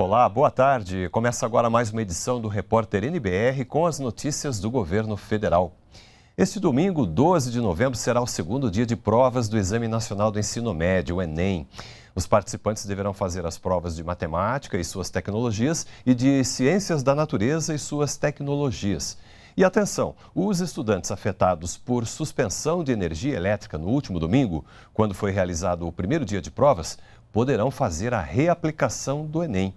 Olá, boa tarde. Começa agora mais uma edição do Repórter NBR com as notícias do governo federal. Este domingo, 12 de novembro, será o segundo dia de provas do Exame Nacional do Ensino Médio, o Enem. Os participantes deverão fazer as provas de matemática e suas tecnologias e de ciências da natureza e suas tecnologias. E atenção, os estudantes afetados por suspensão de energia elétrica no último domingo, quando foi realizado o primeiro dia de provas, poderão fazer a reaplicação do Enem.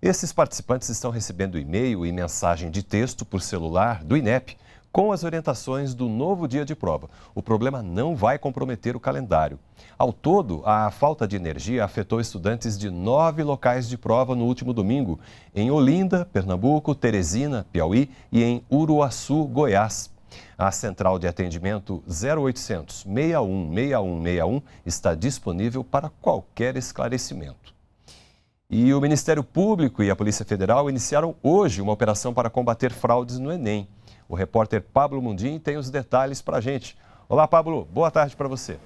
Esses participantes estão recebendo e-mail e mensagem de texto por celular do INEP com as orientações do novo dia de prova. O problema não vai comprometer o calendário. Ao todo, a falta de energia afetou estudantes de nove locais de prova no último domingo, em Olinda, Pernambuco, Teresina, Piauí e em Uruaçu, Goiás. A central de atendimento 0800 61 6161 está disponível para qualquer esclarecimento. E o Ministério Público e a Polícia Federal iniciaram hoje uma operação para combater fraudes no Enem. O repórter Pablo Mundim tem os detalhes para a gente. Olá, Pablo. Boa tarde para você.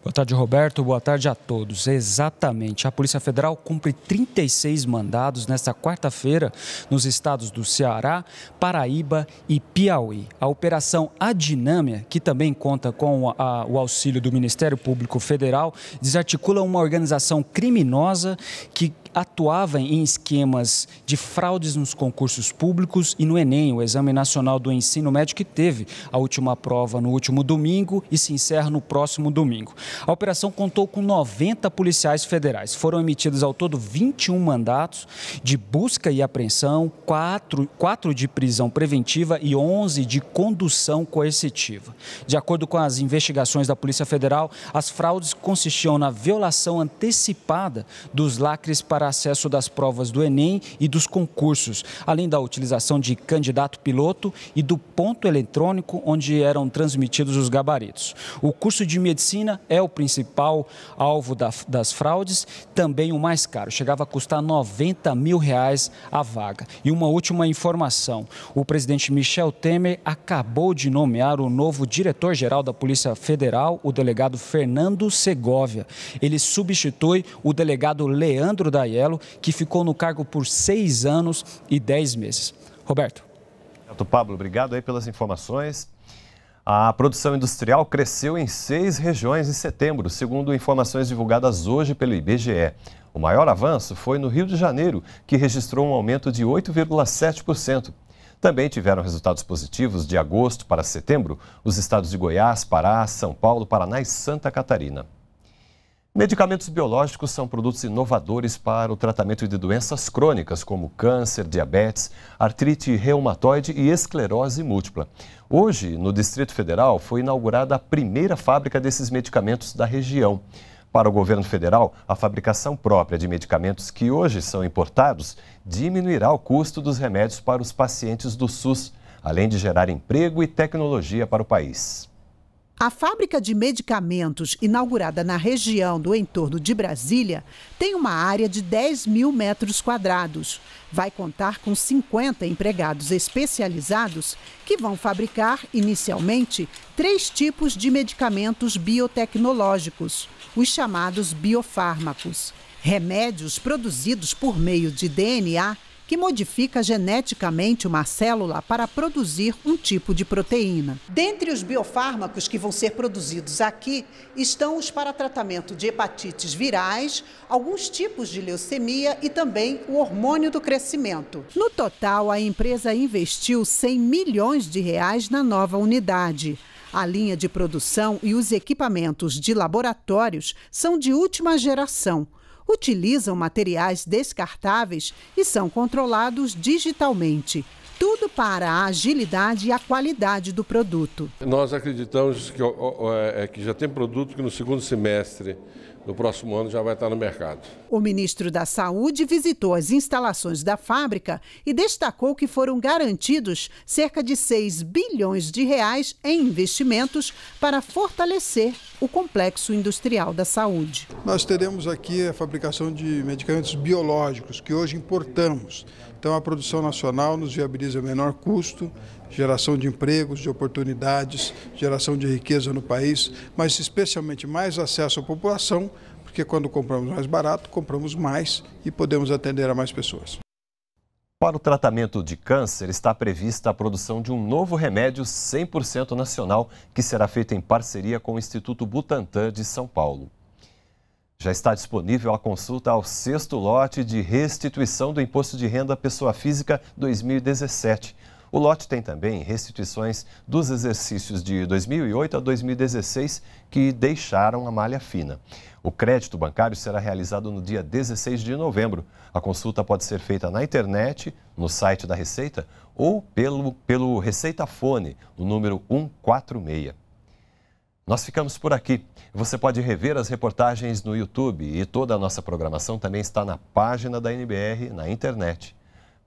Boa tarde, Roberto. Boa tarde a todos. Exatamente. A Polícia Federal cumpre 36 mandados nesta quarta-feira nos estados do Ceará, Paraíba e Piauí. A operação Adinâmia, que também conta com a, o auxílio do Ministério Público Federal, desarticula uma organização criminosa que atuava em esquemas de fraudes nos concursos públicos e no Enem, o Exame Nacional do Ensino Médio, que teve a última prova no último domingo e se encerra no próximo domingo. A operação contou com 90 policiais federais. Foram emitidos ao todo 21 mandatos de busca e apreensão, 4, 4 de prisão preventiva e 11 de condução coercitiva. De acordo com as investigações da Polícia Federal, as fraudes consistiam na violação antecipada dos lacres para para acesso das provas do Enem e dos concursos, além da utilização de candidato piloto e do ponto eletrônico onde eram transmitidos os gabaritos. O curso de medicina é o principal alvo da, das fraudes, também o mais caro, chegava a custar 90 mil reais a vaga. E uma última informação: o presidente Michel Temer acabou de nomear o novo diretor-geral da Polícia Federal, o delegado Fernando Segovia. Ele substitui o delegado Leandro da Aiello, que ficou no cargo por seis anos e dez meses. Roberto. Pablo, obrigado aí pelas informações. A produção industrial cresceu em seis regiões em setembro, segundo informações divulgadas hoje pelo IBGE. O maior avanço foi no Rio de Janeiro, que registrou um aumento de 8,7%. Também tiveram resultados positivos de agosto para setembro os estados de Goiás, Pará, São Paulo, Paraná e Santa Catarina. Medicamentos biológicos são produtos inovadores para o tratamento de doenças crônicas, como câncer, diabetes, artrite reumatoide e esclerose múltipla. Hoje, no Distrito Federal, foi inaugurada a primeira fábrica desses medicamentos da região. Para o governo federal, a fabricação própria de medicamentos que hoje são importados diminuirá o custo dos remédios para os pacientes do SUS, além de gerar emprego e tecnologia para o país. A fábrica de medicamentos, inaugurada na região do entorno de Brasília, tem uma área de 10 mil metros quadrados. Vai contar com 50 empregados especializados que vão fabricar, inicialmente, três tipos de medicamentos biotecnológicos, os chamados biofármacos. Remédios produzidos por meio de DNA que modifica geneticamente uma célula para produzir um tipo de proteína. Dentre os biofármacos que vão ser produzidos aqui estão os para tratamento de hepatites virais, alguns tipos de leucemia e também o hormônio do crescimento. No total, a empresa investiu 100 milhões de reais na nova unidade. A linha de produção e os equipamentos de laboratórios são de última geração, utilizam materiais descartáveis e são controlados digitalmente. Tudo para a agilidade e a qualidade do produto. Nós acreditamos que, é, é que já tem produto que no segundo semestre no próximo ano já vai estar no mercado. O ministro da Saúde visitou as instalações da fábrica e destacou que foram garantidos cerca de 6 bilhões de reais em investimentos para fortalecer o complexo industrial da saúde. Nós teremos aqui a fabricação de medicamentos biológicos que hoje importamos. Então a produção nacional nos viabiliza menor custo, geração de empregos, de oportunidades, geração de riqueza no país, mas especialmente mais acesso à população, porque quando compramos mais barato, compramos mais e podemos atender a mais pessoas. Para o tratamento de câncer, está prevista a produção de um novo remédio 100% nacional, que será feito em parceria com o Instituto Butantan de São Paulo. Já está disponível a consulta ao sexto lote de restituição do Imposto de Renda à Pessoa Física 2017. O lote tem também restituições dos exercícios de 2008 a 2016 que deixaram a malha fina. O crédito bancário será realizado no dia 16 de novembro. A consulta pode ser feita na internet, no site da Receita ou pelo, pelo Fone, o número 146. Nós ficamos por aqui. Você pode rever as reportagens no YouTube e toda a nossa programação também está na página da NBR na internet.